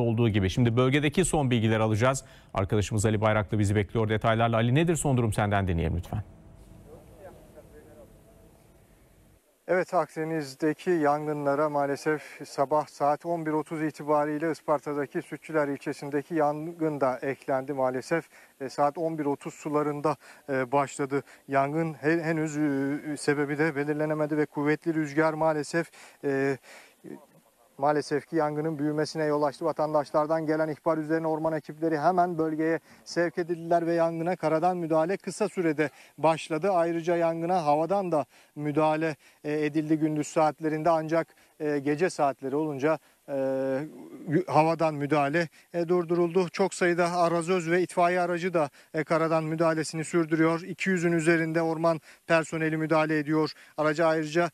olduğu gibi. Şimdi bölgedeki son bilgiler alacağız. Arkadaşımız Ali Bayraklı bizi bekliyor detaylarla. Ali nedir son durum senden deneyelim lütfen. Evet Akdeniz'deki yangınlara maalesef sabah saat 11.30 itibariyle Isparta'daki Sütçüler ilçesindeki yangın da eklendi maalesef. E, saat 11.30 sularında e, başladı yangın. Henüz e, sebebi de belirlenemedi ve kuvvetli rüzgar maalesef... E, Maalesef ki yangının büyümesine yol açtı. Vatandaşlardan gelen ihbar üzerine orman ekipleri hemen bölgeye sevk edildiler ve yangına karadan müdahale kısa sürede başladı. Ayrıca yangına havadan da müdahale e, edildi gündüz saatlerinde ancak e, gece saatleri olunca e, havadan müdahale e, durduruldu. Çok sayıda arazöz ve itfaiye aracı da karadan müdahalesini sürdürüyor. 200'ün üzerinde orman personeli müdahale ediyor. Araca ayrıca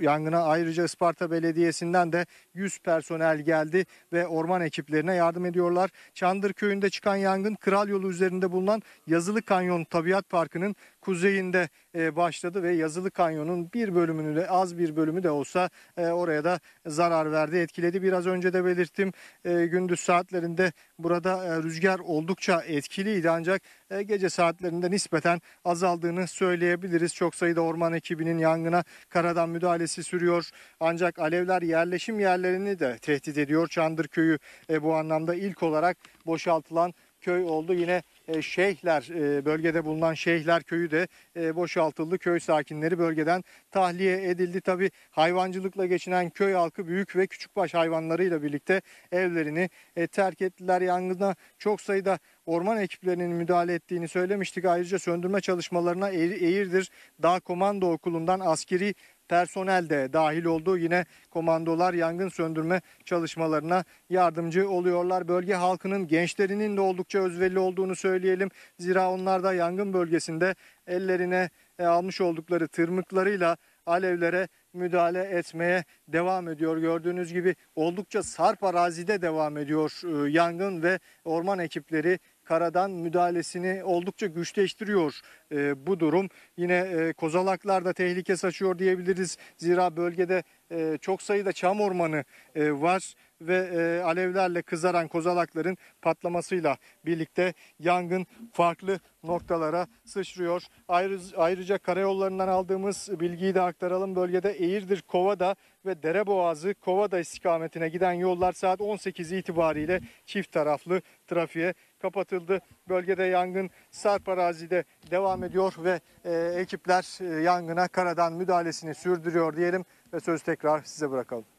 yangına ayrıca Isparta Belediyesi'nden de 100 personel geldi ve orman ekiplerine yardım ediyorlar. Çandır köyünde çıkan yangın Kral Yolu üzerinde bulunan Yazılı Kanyon Tabiat Parkı'nın kuzeyinde e, başladı ve Yazılı Kanyon'un bir bölümünü de az bir bölümü de olsa e, oraya da zarar verdi, etkiledi. Biraz önce de belirttim e, gündüz saatlerinde burada rüzgar oldukça etkiliydi ancak gece saatlerinde nispeten azaldığını söyleyebiliriz. Çok sayıda orman ekibinin yangına karadan müdahalesi sürüyor. Ancak alevler yerleşim yerlerini de tehdit ediyor. Çandır Köyü bu anlamda ilk olarak boşaltılan köy oldu. Yine e, şeyhler e, bölgede bulunan Şeyhler köyü de e, boşaltıldı. Köy sakinleri bölgeden tahliye edildi. Tabi hayvancılıkla geçinen köy halkı büyük ve küçükbaş hayvanlarıyla birlikte evlerini terk ettiler. Yangına çok sayıda orman ekiplerinin müdahale ettiğini söylemiştik. Ayrıca söndürme çalışmalarına Eğirdir Dağ Komando Okulu'ndan askeri personel de dahil oldu. Yine komandolar yangın söndürme çalışmalarına yardımcı oluyorlar. Bölge halkının gençlerinin de oldukça özverili olduğunu söyleyelim. Zira onlar da yangın bölgesinde ellerine e, almış oldukları tırmıklarıyla alevlere müdahale etmeye devam ediyor. Gördüğünüz gibi oldukça sarp arazide devam ediyor e, yangın ve orman ekipleri karadan müdahalesini oldukça güçleştiriyor e, bu durum. Yine e, kozalaklar da tehlike saçıyor diyebiliriz. Zira bölgede e, çok sayıda çam ormanı e, var ve e, alevlerle kızaran kozalakların patlamasıyla birlikte yangın farklı noktalara sıçrıyor. Ayrı, ayrıca karayollarından aldığımız bilgiyi de aktaralım. Bölgede Eğirdir, Kovada ve Dere Boğazı Kovada istikametine giden yollar saat 18 itibariyle çift taraflı trafiğe kapatıldı. Bölgede yangın sarp arazide devam ediyor ve e, ekipler e, yangına karadan müdahalesini sürdürüyor diyelim ve söz tekrar size bırakalım.